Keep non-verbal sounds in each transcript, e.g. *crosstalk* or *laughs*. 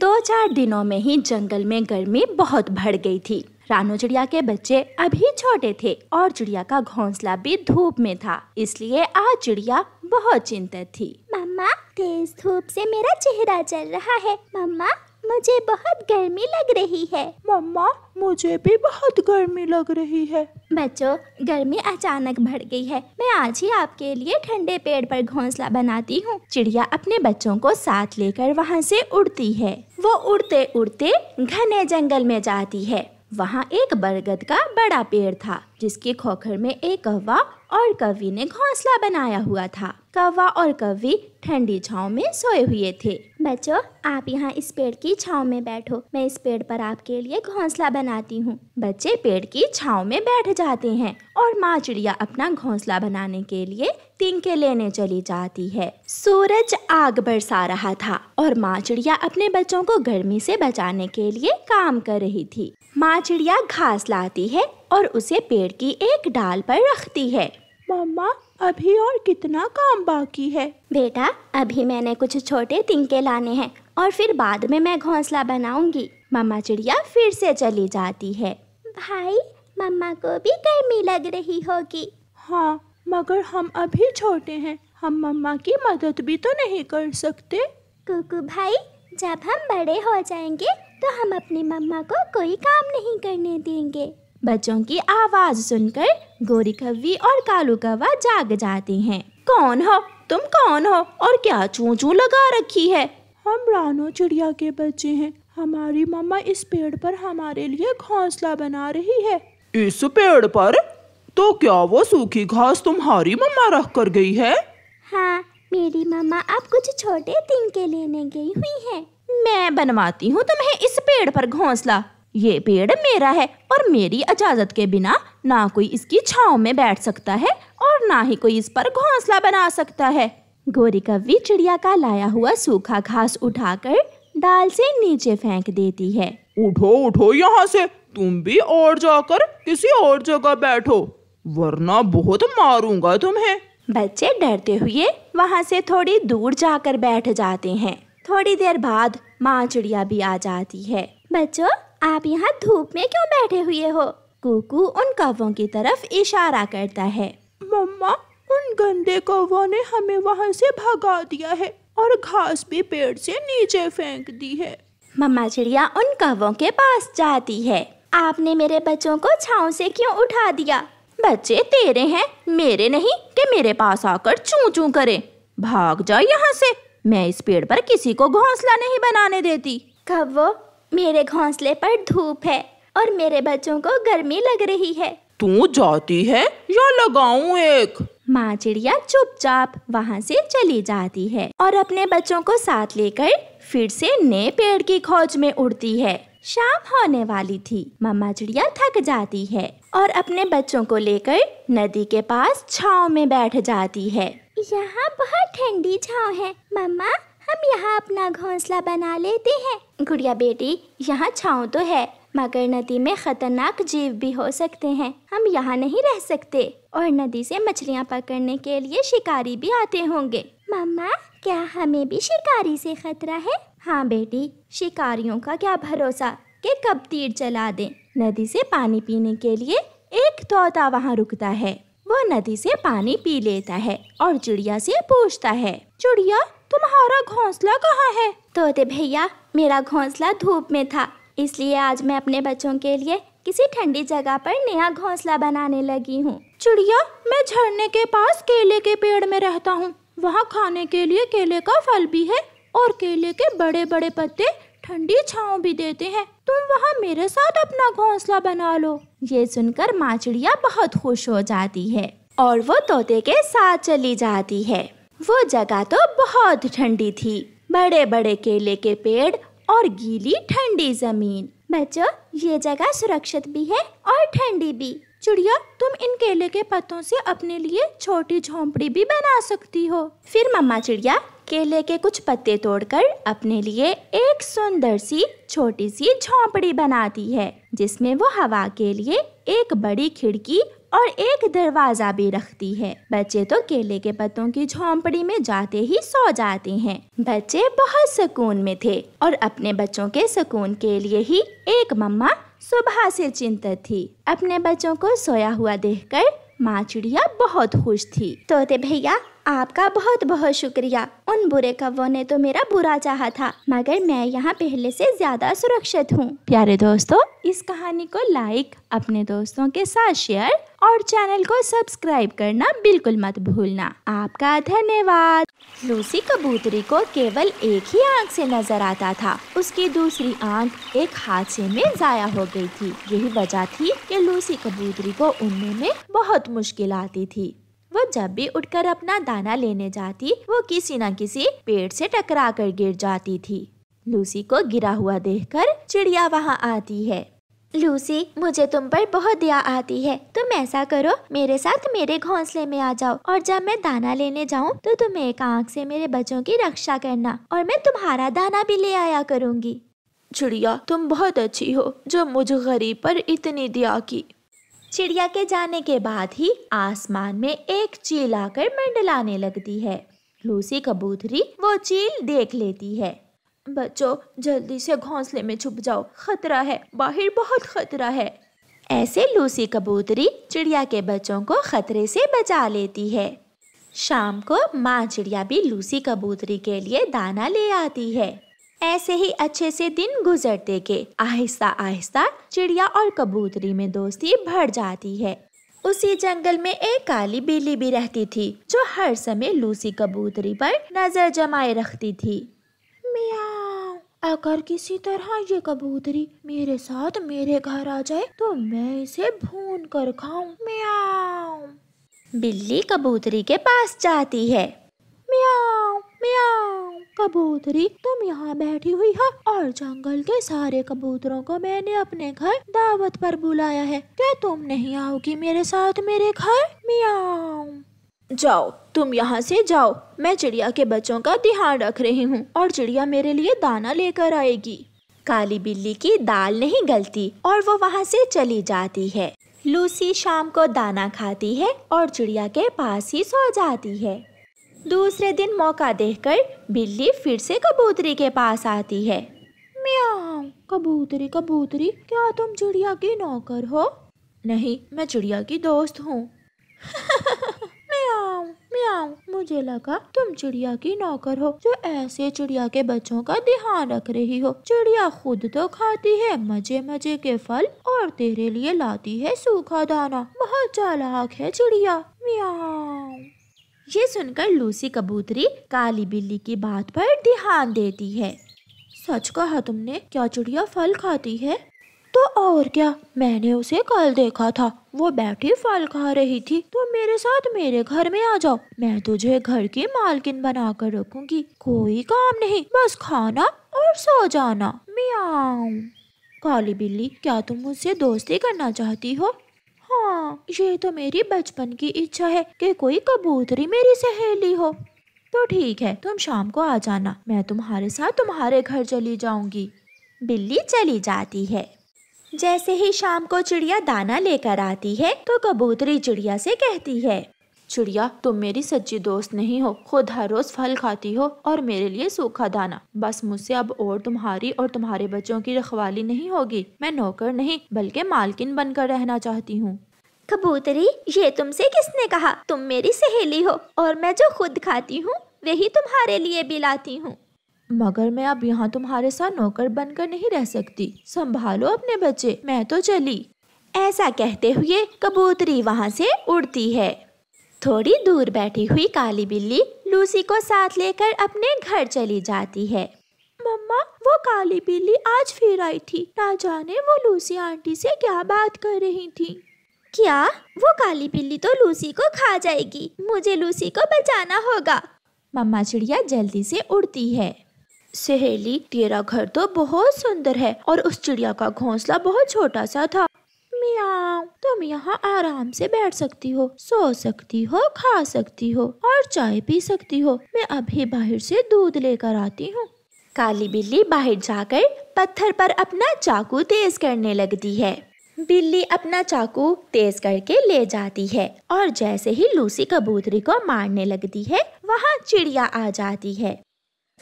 दो चार दिनों में ही जंगल में गर्मी बहुत बढ़ गई थी रानो चिड़िया के बच्चे अभी छोटे थे और चिड़िया का घोंसला भी धूप में था इसलिए आज चिड़िया बहुत चिंतित थी मम्मा तेज धूप से मेरा चेहरा जल रहा है मम्मा मुझे बहुत गर्मी लग रही है मम्मा मुझे भी बहुत गर्मी लग रही है बच्चों गर्मी अचानक बढ़ गई है मैं आज ही आपके लिए ठंडे पेड़ पर घोंसला बनाती हूँ चिड़िया अपने बच्चों को साथ लेकर वहाँ से उड़ती है वो उड़ते उड़ते घने जंगल में जाती है वहाँ एक बरगद का बड़ा पेड़ था जिसके खोखर में एक कौवा और कवि ने घोंसला बनाया हुआ था कौवा और कवि ठंडी छाव में सोए हुए थे बच्चों आप यहाँ इस पेड़ की छाव में बैठो मैं इस पेड़ पर आपके लिए घोंसला बनाती हूँ बच्चे पेड़ की छाव में बैठ जाते हैं और माँ चिड़िया अपना घोंसला बनाने के लिए तिनके लेने चली जाती है सूरज आग बरसा रहा था और माँ चिड़िया अपने बच्चों को गर्मी से बचाने के लिए काम कर रही थी माँ चिड़िया घास लाती है और उसे पेड़ की एक डाल पर रखती है मम्मा अभी और कितना काम बाकी है बेटा अभी मैंने कुछ छोटे तिनके लाने हैं और फिर बाद में मैं घोंसला बनाऊंगी मम्मा चिड़िया फिर से चली जाती है भाई मम्मा को भी गर्मी लग रही होगी हाँ मगर हम अभी छोटे हैं हम मम्मा की मदद भी तो नहीं कर सकते कुकू भाई जब हम बड़े हो जाएंगे तो हम अपनी मम्मा को कोई काम नहीं करने देंगे बच्चों की आवाज़ सुनकर गोरी कव्वी और कालू कव्वा जाग जाते हैं कौन हो तुम कौन हो और क्या चू चू लगा रखी है हम रानो चिड़िया के बच्चे हैं हमारी मम्मा इस पेड़ पर हमारे लिए घोंसला बना रही है इस पेड़ पर तो क्या वो सूखी घास तुम्हारी मम्मा रख कर गई है हाँ मेरी मम्मा अब कुछ छोटे तिनके के लेने गई हुई है मैं बनवाती हूँ तुम्हें इस पेड़ पर घोंसला ये पेड़ मेरा है और मेरी इजाज़त के बिना ना कोई इसकी छाँव में बैठ सकता है और ना ही कोई इस पर घोंसला बना सकता है गोरी कवि चिड़िया का लाया हुआ सूखा घास उठाकर डाल से नीचे फेंक देती है उठो उठो यहाँ से तुम भी और जाकर किसी और जगह बैठो वरना बहुत मारूंगा तुम्हें बच्चे डरते हुए वहाँ से थोड़ी दूर जाकर बैठ जाते हैं थोड़ी देर बाद माँ चिड़िया भी आ जाती है बच्चों आप यहाँ धूप में क्यों बैठे हुए हो कुकू उन कौवों की तरफ इशारा करता है मम्मा उन गंदे कौवों ने हमें वहाँ से भगा दिया है और घास भी पेड़ से नीचे फेंक दी है मम्मा चिड़िया उन कौवों के पास जाती है आपने मेरे बच्चों को छाँव से क्यों उठा दिया बच्चे तेरे हैं मेरे नहीं कि मेरे पास आकर चू चू करे भाग जाओ यहाँ से मैं इस पेड़ पर किसी को घोंसला नहीं बनाने देती कव्वो मेरे घोंसले पर धूप है और मेरे बच्चों को गर्मी लग रही है तू जाती है या लगाऊं एक माँ चिड़िया चुपचाप वहाँ से चली जाती है और अपने बच्चों को साथ लेकर फिर से नए पेड़ की खोज में उड़ती है शाम होने वाली थी मम्मा चिड़िया थक जाती है और अपने बच्चों को लेकर नदी के पास छाव में बैठ जाती है यहाँ बहुत ठंडी छाव है मम्मा हम यहाँ अपना घोंसला बना लेते हैं गुड़िया बेटी यहाँ छाँव तो है मगर नदी में खतरनाक जीव भी हो सकते हैं हम यहाँ नहीं रह सकते और नदी से मछलियाँ पकड़ने के लिए शिकारी भी आते होंगे मम्मा क्या हमें भी शिकारी से खतरा है हाँ बेटी शिकारियों का क्या भरोसा कि कब तीर चला दें नदी से पानी पीने के लिए एक तोता वहाँ रुकता है वो नदी से पानी पी लेता है और चिड़िया से पूछता है चिड़िया तुम्हारा घोंसला कहाँ है तोते भैया मेरा घोंसला धूप में था इसलिए आज मैं अपने बच्चों के लिए किसी ठंडी जगह पर नया घोंसला बनाने लगी हूँ चिड़िया मैं झरने के पास केले के पेड़ में रहता हूँ वहाँ खाने के लिए केले का फल भी है और केले के बड़े बड़े पत्ते ठंडी छाँव भी देते हैं तुम वहाँ मेरे साथ अपना घोंसला बना लो ये सुनकर माँ चिड़िया बहुत खुश हो जाती है और वो तोते के साथ चली जाती है वो जगह तो बहुत ठंडी थी बड़े बड़े केले के पेड़ और गीली ठंडी जमीन बच्चों ये जगह सुरक्षित भी है और ठंडी भी चिड़िया तुम इन केले के पत्तों से अपने लिए छोटी झोंपड़ी भी बना सकती हो फिर मम्मा चिड़िया केले के कुछ पत्ते तोड़कर अपने लिए एक सुंदर सी छोटी सी झोंपड़ी बनाती है जिसमें वो हवा के लिए एक बड़ी खिड़की और एक दरवाज़ा भी रखती है बच्चे तो केले के पत्तों की झोंपड़ी में जाते ही सो जाते हैं बच्चे बहुत सुकून में थे और अपने बच्चों के सुकून के लिए ही एक मम्मा सुबह से चिंतित थी अपने बच्चों को सोया हुआ देखकर माँ चिड़िया बहुत खुश थी तोते भैया आपका बहुत बहुत शुक्रिया उन बुरे कव्वों ने तो मेरा बुरा चाहा था मगर मैं यहाँ पहले से ज़्यादा सुरक्षित हूँ प्यारे दोस्तों इस कहानी को लाइक अपने दोस्तों के साथ शेयर और चैनल को सब्सक्राइब करना बिल्कुल मत भूलना आपका धन्यवाद लूसी कबूतरी को केवल एक ही आंख से नजर आता था उसकी दूसरी आंख एक हादसे में जाया हो गई थी यही वजह थी कि लूसी कबूतरी को उड़ने में बहुत मुश्किल आती थी वो जब भी उठकर अपना दाना लेने जाती वो किसी न किसी पेड़ से टकरा कर गिर जाती थी लूसी को गिरा हुआ देखकर चिड़िया वहाँ आती है लूसी मुझे तुम पर बहुत दया आती है तुम ऐसा करो मेरे साथ मेरे घोंसले में आ जाओ और जब मैं दाना लेने जाऊँ तो तुम एक आँख से मेरे बच्चों की रक्षा करना और मैं तुम्हारा दाना भी ले आया करूँगी चिड़िया तुम बहुत अच्छी हो जो मुझ गरीब पर इतनी दया की चिड़िया के जाने के बाद ही आसमान में एक चील आकर मंडलाने लगती है लूसी कबूतरी वो चील देख लेती है बच्चों जल्दी से घोंसले में छुप जाओ खतरा है बाहर बहुत खतरा है ऐसे लूसी कबूतरी चिड़िया के बच्चों को खतरे से बचा लेती है शाम को माँ चिड़िया भी लूसी कबूतरी के लिए दाना ले आती है ऐसे ही अच्छे से दिन गुजरते गए आहिस्ता आहिस्ता चिड़िया और कबूतरी में दोस्ती बढ़ जाती है उसी जंगल में एक काली बिल्ली भी रहती थी जो हर समय लूसी कबूतरी पर नजर जमाए रखती थी मियाओ अगर किसी तरह ये कबूतरी मेरे साथ मेरे घर आ जाए तो मैं इसे भून कर खाऊं मियाओ बिल्ली कबूतरी के पास जाती है मियाओ म्याऊ कबूतरी तुम यहाँ बैठी हुई हो और जंगल के सारे कबूतरों को मैंने अपने घर दावत पर बुलाया है क्या तुम नहीं आओगी मेरे साथ मेरे घर मियाओ जाओ तुम यहाँ से जाओ मैं चिड़िया के बच्चों का ध्यान रख रही हूँ और चिड़िया मेरे लिए दाना लेकर आएगी काली बिल्ली की दाल नहीं गलती और वो वहाँ से चली जाती है लूसी शाम को दाना खाती है और चिड़िया के पास ही सो जाती है दूसरे दिन मौका देखकर बिल्ली फिर से कबूतरी के पास आती है म्याओ कबूतरी कबूतरी क्या तुम चिड़िया की नौकर हो नहीं मैं चिड़िया की दोस्त हूँ म्याओ *laughs* म्याओ मुझे लगा तुम चिड़िया की नौकर हो जो ऐसे चिड़िया के बच्चों का ध्यान रख रही हो चिड़िया खुद तो खाती है मजे मजे के फल और तेरे लिए लाती है सूखा दाना बहुत चालाक है चिड़िया म्या ये सुनकर लूसी कबूतरी काली बिल्ली की बात पर ध्यान देती है सच कहा तुमने क्या चिड़िया फल खाती है तो और क्या मैंने उसे कल देखा था वो बैठी फल खा रही थी तो मेरे साथ मेरे घर में आ जाओ मैं तुझे घर की मालकिन बना कर रखूंगी कोई काम नहीं बस खाना और सो जाना मियाऊ काली बिल्ली क्या तुम मुझसे दोस्ती करना चाहती हो हाँ ये तो मेरी बचपन की इच्छा है कि कोई कबूतरी मेरी सहेली हो तो ठीक है तुम शाम को आ जाना मैं तुम्हारे साथ तुम्हारे घर चली जाऊंगी बिल्ली चली जाती है जैसे ही शाम को चिड़िया दाना लेकर आती है तो कबूतरी चिड़िया से कहती है चिड़िया तुम मेरी सच्ची दोस्त नहीं हो खुद हर रोज फल खाती हो और मेरे लिए सूखा दाना बस मुझसे अब और तुम्हारी और तुम्हारे बच्चों की रखवाली नहीं होगी मैं नौकर नहीं बल्कि मालकिन बनकर रहना चाहती हूँ कबूतरी ये तुमसे किसने कहा तुम मेरी सहेली हो और मैं जो खुद खाती हूँ वही तुम्हारे लिए भी लाती हूँ मगर मैं अब यहाँ तुम्हारे साथ नौकर बनकर नहीं रह सकती संभालो अपने बच्चे मैं तो चली ऐसा कहते हुए कबूतरी वहाँ से उड़ती है थोड़ी दूर बैठी हुई काली बिल्ली लूसी को साथ लेकर अपने घर चली जाती है मम्मा वो काली बिल्ली आज फिर आई थी ना जाने वो लूसी आंटी से क्या बात कर रही थी क्या वो काली बिल्ली तो लूसी को खा जाएगी मुझे लूसी को बचाना होगा मम्मा चिड़िया जल्दी से उड़ती है सहेली तेरा घर तो बहुत सुंदर है और उस चिड़िया का घोंसला बहुत छोटा सा था मियाओ तुम यहाँ आराम से बैठ सकती हो सो सकती हो खा सकती हो और चाय पी सकती हो मैं अभी बाहर से दूध लेकर आती हूँ काली बिल्ली बाहर जाकर पत्थर पर अपना चाकू तेज करने लगती है बिल्ली अपना चाकू तेज करके ले जाती है और जैसे ही लूसी कबूतरी को मारने लगती है वहाँ चिड़िया आ जाती है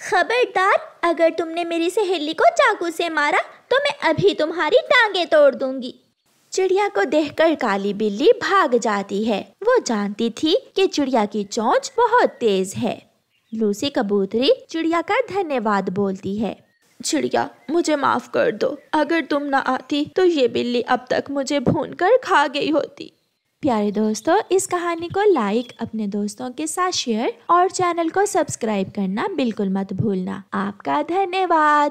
खबरदार अगर तुमने मेरी सहेली को चाकू से मारा तो मैं अभी तुम्हारी टांगे तोड़ दूंगी चिड़िया को देखकर काली बिल्ली भाग जाती है वो जानती थी कि चिड़िया की चोंच बहुत तेज है लूसी कबूतरी चिड़िया का धन्यवाद बोलती है चिड़िया मुझे माफ कर दो अगर तुम ना आती तो ये बिल्ली अब तक मुझे भून कर खा गई होती प्यारे दोस्तों इस कहानी को लाइक अपने दोस्तों के साथ शेयर और चैनल को सब्सक्राइब करना बिल्कुल मत भूलना आपका धन्यवाद